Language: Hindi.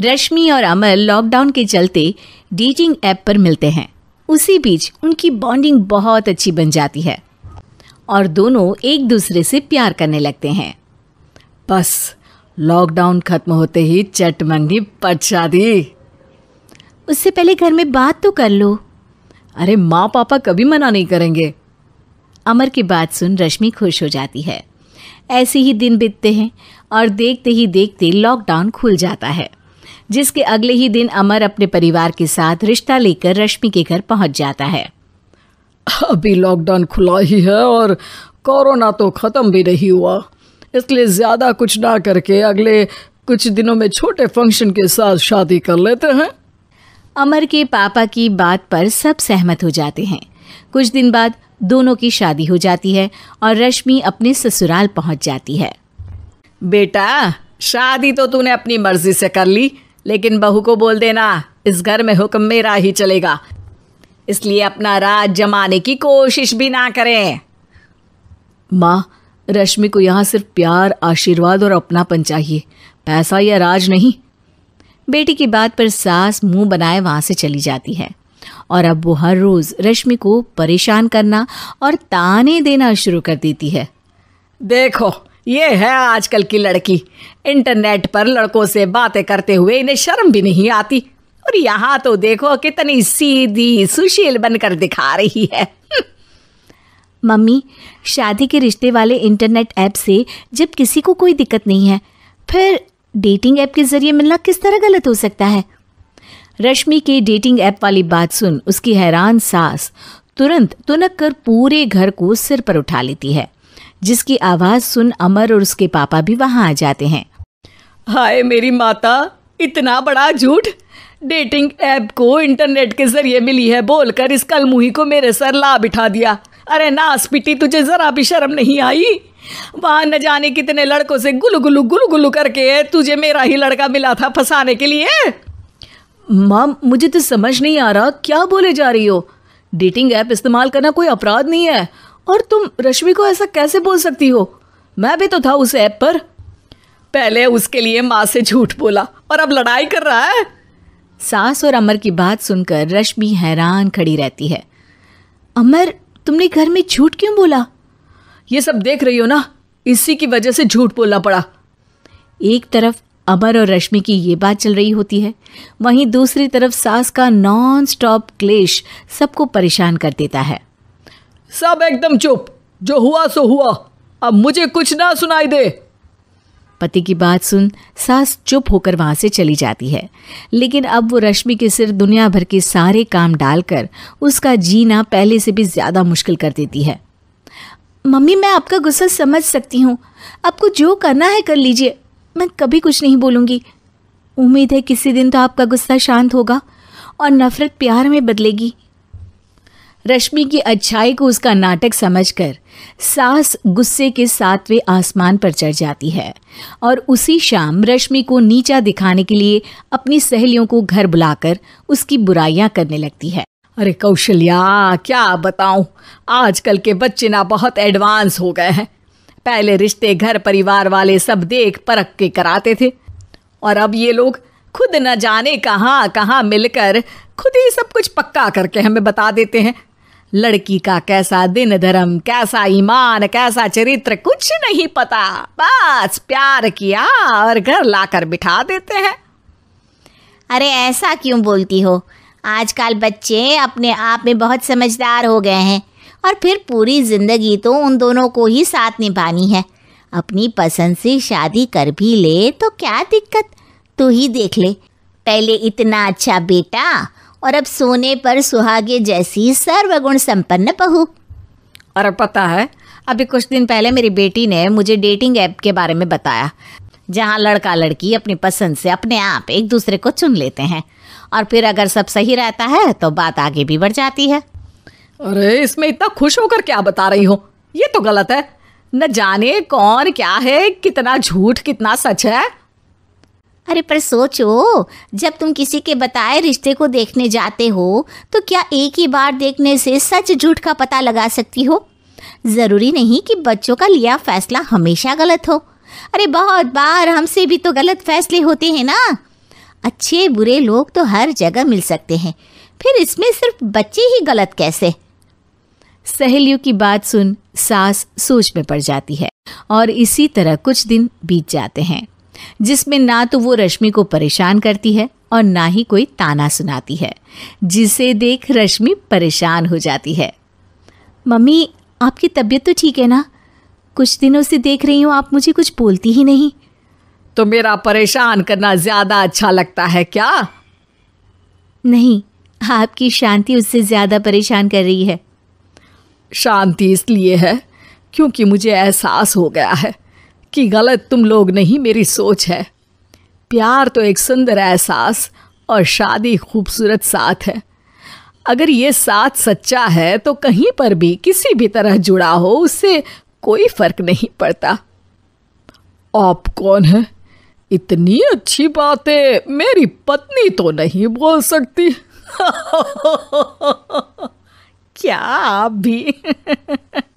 रश्मि और अमर लॉकडाउन के चलते डेटिंग ऐप पर मिलते हैं उसी बीच उनकी बॉन्डिंग बहुत अच्छी बन जाती है और दोनों एक दूसरे से प्यार करने लगते हैं बस लॉकडाउन खत्म होते ही चट मंगनी पट शादी उससे पहले घर में बात तो कर लो अरे माँ पापा कभी मना नहीं करेंगे अमर की बात सुन रश्मि खुश हो जाती है ऐसे ही दिन बीतते हैं और देखते ही देखते लॉकडाउन खुल जाता है जिसके अगले ही दिन अमर अपने परिवार के साथ रिश्ता लेकर रश्मि के घर पहुंच जाता है अभी लॉकडाउन खुला ही है और कोरोना तो ख़त्म भी नहीं हुआ इसलिए ज़्यादा कुछ ना करके अगले कुछ दिनों में छोटे फंक्शन के साथ शादी कर लेते हैं अमर के पापा की बात पर सब सहमत हो जाते हैं कुछ दिन बाद दोनों की शादी हो जाती है और रश्मि अपने ससुराल पहुंच जाती है बेटा शादी तो तूने अपनी मर्जी से कर ली लेकिन बहू को बोल देना इस घर में हुक्म मेरा ही चलेगा इसलिए अपना राज जमाने की कोशिश भी ना करें माँ रश्मि को यहाँ सिर्फ प्यार आशीर्वाद और अपनापन चाहिए पैसा या राज नहीं बेटी की बात पर सास मुंह बनाए वहां से चली जाती है और अब वो हर रोज़ रश्मि को परेशान करना और ताने देना शुरू कर देती है देखो ये है आजकल की लड़की इंटरनेट पर लड़कों से बातें करते हुए इन्हें शर्म भी नहीं आती और यहाँ तो देखो कितनी सीधी सुशील बनकर दिखा रही है मम्मी शादी के रिश्ते वाले इंटरनेट ऐप से जब किसी को कोई दिक्कत नहीं है फिर डेटिंग ऐप के ज़रिए मिलना किस तरह गलत हो सकता है रश्मि के डेटिंग ऐप वाली बात सुन उसकी हैरान सास तुरंत तुनक कर पूरे घर को सिर पर उठा लेती है जिसकी आवाज सुन अमर और उसके पापा भी वहां आ जाते हैं हाय मेरी माता इतना बड़ा झूठ डेटिंग ऐप को इंटरनेट के जरिए मिली है बोलकर इस कलमुही को मेरे सर ला बिठा दिया अरे नास पिटी तुझे ज़रा भी शर्म नहीं आई वहां न जाने कितने लड़कों से गुलू गुलू गुलू गुलू करके तुझे मेरा ही लड़का मिला था फंसाने के लिए माम मुझे तो समझ नहीं आ रहा क्या बोले जा रही हो डेटिंग ऐप इस्तेमाल करना कोई अपराध नहीं है और तुम रश्मि को ऐसा कैसे बोल सकती हो मैं भी तो था उस ऐप पर पहले उसके लिए माँ से झूठ बोला और अब लड़ाई कर रहा है सास और अमर की बात सुनकर रश्मि हैरान खड़ी रहती है अमर तुमने घर में झूठ क्यों बोला ये सब देख रही हो ना इसी की वजह से झूठ बोलना पड़ा एक तरफ अमर और रश्मि की ये बात चल रही होती है वहीं दूसरी तरफ सास का नॉन स्टॉप क्लेश सबको परेशान कर देता है सब एकदम चुप जो हुआ सो हुआ अब मुझे कुछ ना सुनाई दे पति की बात सुन सास चुप होकर वहां से चली जाती है लेकिन अब वो रश्मि के सिर दुनिया भर के सारे काम डालकर उसका जीना पहले से भी ज़्यादा मुश्किल कर देती है मम्मी मैं आपका गुस्सा समझ सकती हूँ आपको जो करना है कर लीजिए मैं कभी कुछ नहीं बोलूंगी उम्मीद है किसी दिन तो आपका गुस्सा शांत होगा और नफ़रत प्यार में बदलेगी रश्मि की अच्छाई को उसका नाटक समझकर सास गुस्से के सातवें आसमान पर चढ़ जाती है और उसी शाम रश्मि को नीचा दिखाने के लिए अपनी सहेलियों को घर बुलाकर उसकी बुराइयां करने लगती है अरे कौशल्या क्या बताऊं आजकल के बच्चे ना बहुत एडवांस हो गए हैं पहले रिश्ते घर परिवार वाले सब देख परख के कराते थे और अब ये लोग खुद न जाने कहाँ कहाँ मिलकर खुद ही सब कुछ पक्का करके हमें बता देते हैं लड़की का कैसा दिन धर्म कैसा ईमान कैसा चरित्र कुछ नहीं पता बस प्यार किया और घर लाकर बिठा देते हैं अरे ऐसा क्यों बोलती हो आजकल बच्चे अपने आप में बहुत समझदार हो गए हैं और फिर पूरी ज़िंदगी तो उन दोनों को ही साथ निभानी है अपनी पसंद से शादी कर भी ले तो क्या दिक्कत तू ही देख ले पहले इतना अच्छा बेटा और अब सोने पर सुहागे जैसी सर्वगुण संपन्न बहू और पता है अभी कुछ दिन पहले मेरी बेटी ने मुझे डेटिंग ऐप के बारे में बताया जहाँ लड़का लड़की अपनी पसंद से अपने आप एक दूसरे को चुन लेते हैं और फिर अगर सब सही रहता है तो बात आगे भी बढ़ जाती है अरे इसमें इतना खुश होकर क्या बता रही हो ये तो गलत है न जाने कौन क्या है कितना झूठ कितना सच है अरे पर सोचो जब तुम किसी के बताए रिश्ते को देखने जाते हो तो क्या एक ही बार देखने से सच झूठ का पता लगा सकती हो ज़रूरी नहीं कि बच्चों का लिया फैसला हमेशा गलत हो अरे बहुत बार हमसे भी तो गलत फैसले होते हैं ना अच्छे बुरे लोग तो हर जगह मिल सकते हैं फिर इसमें सिर्फ बच्चे ही गलत कैसे सहेलियों की बात सुन सास सोच में पड़ जाती है और इसी तरह कुछ दिन बीत जाते हैं जिसमें ना तो वो रश्मि को परेशान करती है और ना ही कोई ताना सुनाती है जिसे देख रश्मि परेशान हो जाती है मम्मी आपकी तबीयत तो ठीक है ना कुछ दिनों से देख रही हूँ आप मुझे कुछ बोलती ही नहीं तो मेरा परेशान करना ज़्यादा अच्छा लगता है क्या नहीं आपकी शांति उससे ज़्यादा परेशान कर रही है शांति इसलिए है क्योंकि मुझे एहसास हो गया है कि गलत तुम लोग नहीं मेरी सोच है प्यार तो एक सुंदर एहसास और शादी खूबसूरत साथ है अगर ये साथ सच्चा है तो कहीं पर भी किसी भी तरह जुड़ा हो उससे कोई फर्क नहीं पड़ता आप कौन है इतनी अच्छी बातें मेरी पत्नी तो नहीं बोल सकती क्या आप भी